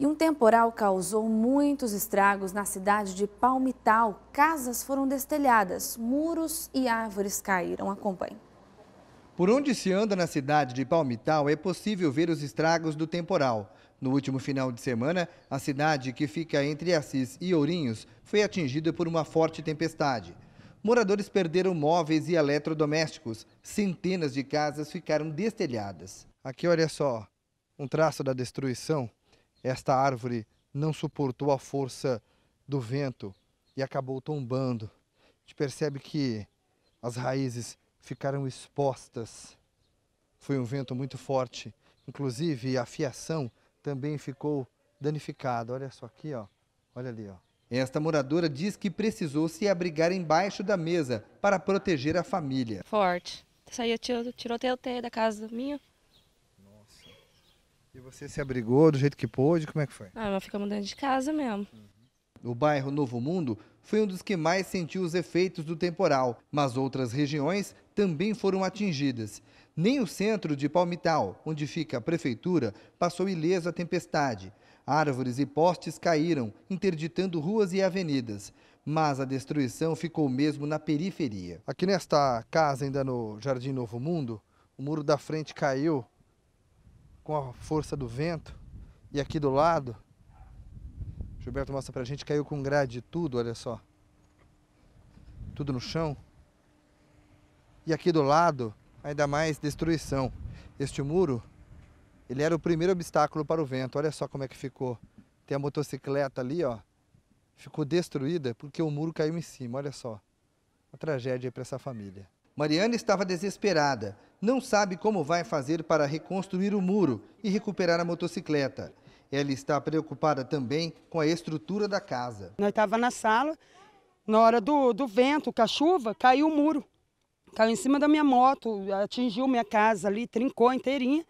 E um temporal causou muitos estragos na cidade de Palmital. Casas foram destelhadas, muros e árvores caíram. Acompanhe. Por onde se anda na cidade de Palmital é possível ver os estragos do temporal. No último final de semana, a cidade que fica entre Assis e Ourinhos foi atingida por uma forte tempestade. Moradores perderam móveis e eletrodomésticos. Centenas de casas ficaram destelhadas. Aqui, olha só, um traço da destruição esta árvore não suportou a força do vento e acabou tombando. A gente percebe que as raízes ficaram expostas. Foi um vento muito forte. Inclusive, a fiação também ficou danificada. Olha só aqui, ó. Olha ali, ó. Esta moradora diz que precisou se abrigar embaixo da mesa para proteger a família. Forte. Saiu, tirou, tirou até o da casa minha. E você se abrigou do jeito que pôde? Como é que foi? Ah, nós ficamos dentro de casa mesmo. Uhum. O bairro Novo Mundo foi um dos que mais sentiu os efeitos do temporal, mas outras regiões também foram atingidas. Nem o centro de Palmital, onde fica a prefeitura, passou ileso à tempestade. Árvores e postes caíram, interditando ruas e avenidas. Mas a destruição ficou mesmo na periferia. Aqui nesta casa, ainda no Jardim Novo Mundo, o muro da frente caiu com a força do vento. E aqui do lado, Gilberto mostra pra gente, caiu com grade tudo, olha só. Tudo no chão. E aqui do lado, ainda mais destruição. Este muro, ele era o primeiro obstáculo para o vento. Olha só como é que ficou. Tem a motocicleta ali, ó. Ficou destruída porque o muro caiu em cima, olha só. Uma tragédia para essa família. Mariana estava desesperada. Não sabe como vai fazer para reconstruir o muro e recuperar a motocicleta. Ela está preocupada também com a estrutura da casa. Nós estava na sala, na hora do, do vento, com a chuva, caiu o muro. Caiu em cima da minha moto, atingiu minha casa ali, trincou inteirinha.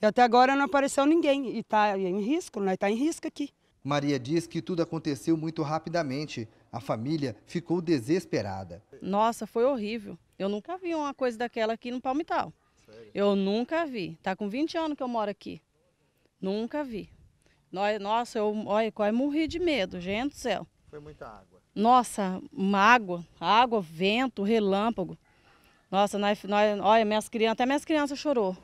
E até agora não apareceu ninguém e está em risco, nós está em risco aqui. Maria diz que tudo aconteceu muito rapidamente. A família ficou desesperada. Nossa, foi horrível. Eu nunca vi uma coisa daquela aqui no Palmital. Eu nunca vi. Tá com 20 anos que eu moro aqui. Nunca vi. Nossa, eu olha, quase morri de medo, gente do céu. Foi muita água. Nossa, uma água, água, vento, relâmpago. Nossa, nós, nós, olha, minhas crianças, até minhas crianças chorou.